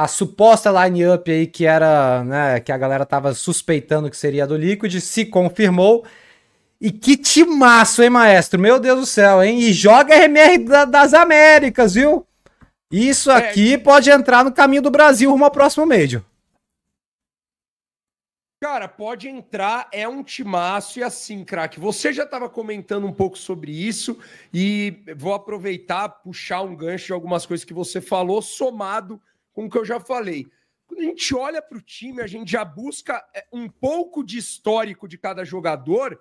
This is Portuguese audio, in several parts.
a suposta line-up aí que era, né, que a galera tava suspeitando que seria do Liquid, se confirmou. E que timaço, hein, maestro? Meu Deus do céu, hein? E joga RMR da, das Américas, viu? Isso é, aqui é... pode entrar no caminho do Brasil rumo ao próximo Major. Cara, pode entrar, é um timaço e assim, craque. Você já estava comentando um pouco sobre isso e vou aproveitar, puxar um gancho de algumas coisas que você falou, somado com o que eu já falei. Quando a gente olha para o time, a gente já busca é, um pouco de histórico de cada jogador,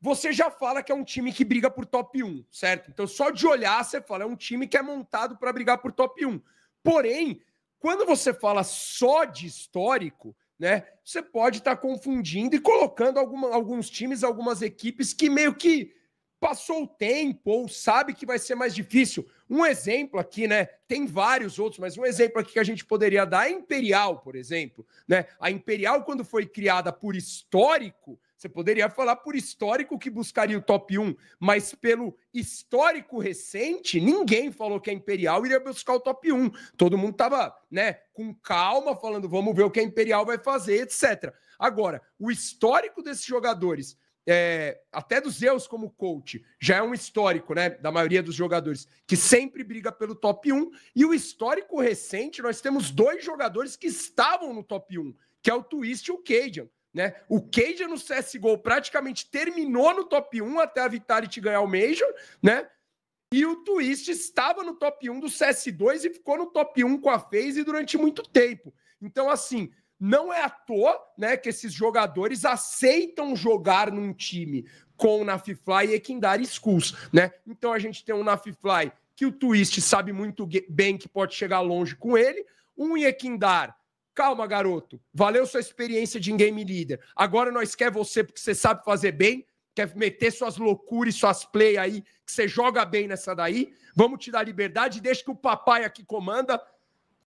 você já fala que é um time que briga por top 1, certo? Então, só de olhar, você fala, é um time que é montado para brigar por top 1. Porém, quando você fala só de histórico, né, você pode estar tá confundindo e colocando alguma, alguns times, algumas equipes que meio que passou o tempo ou sabe que vai ser mais difícil. Um exemplo aqui, né? Tem vários outros, mas um exemplo aqui que a gente poderia dar é a Imperial, por exemplo, né? A Imperial quando foi criada por histórico, você poderia falar por histórico que buscaria o top 1, mas pelo histórico recente, ninguém falou que a Imperial iria buscar o top 1. Todo mundo estava, né, com calma, falando, vamos ver o que a Imperial vai fazer, etc. Agora, o histórico desses jogadores é, até do Zeus como coach, já é um histórico, né? Da maioria dos jogadores, que sempre briga pelo top 1. E o histórico recente, nós temos dois jogadores que estavam no top 1, que é o Twist e o Cajun. Né? O Cajun no CSGO praticamente terminou no top 1 até a Vitality ganhar o Major, né? E o Twist estava no top 1 do CS2 e ficou no top 1 com a FaZe durante muito tempo. Então, assim, não é à toa né, que esses jogadores aceitam jogar num time com o Nafifly e Equindar Schools, né? Então a gente tem um Nafifly que o Twist sabe muito bem que pode chegar longe com ele, um Equindar, calma, garoto. Valeu sua experiência de game leader. Agora nós quer você porque você sabe fazer bem, quer meter suas loucuras e suas play aí, que você joga bem nessa daí. Vamos te dar liberdade, deixa que o papai aqui comanda.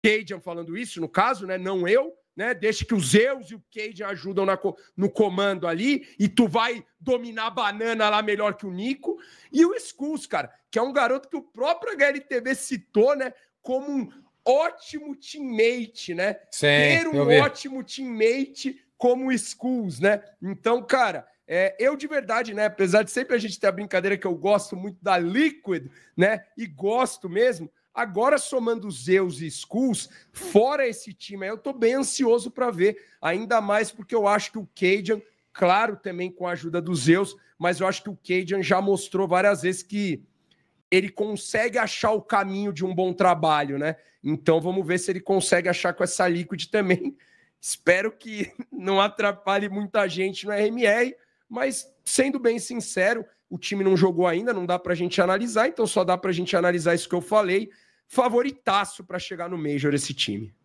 Cajun falando isso, no caso, né? Não eu né? Deixa que os Zeus e o Cade ajudam na, no comando ali, e tu vai dominar a banana lá melhor que o Nico. E o Skulls, cara, que é um garoto que o próprio HLTV citou, né? Como um ótimo teammate, né? Sim, Ter um ótimo teammate como o Skulls, né? Então, cara, é, eu de verdade, né? Apesar de sempre a gente ter a brincadeira que eu gosto muito da Liquid, né? E gosto mesmo, Agora, somando Zeus e Skulls, fora esse time aí, eu tô bem ansioso para ver, ainda mais porque eu acho que o Cajun, claro, também com a ajuda do Zeus, mas eu acho que o Cajun já mostrou várias vezes que ele consegue achar o caminho de um bom trabalho, né? Então vamos ver se ele consegue achar com essa Liquid também. Espero que não atrapalhe muita gente no RMR, mas sendo bem sincero, o time não jogou ainda, não dá para a gente analisar, então só dá para a gente analisar isso que eu falei. Favoritaço para chegar no Major esse time.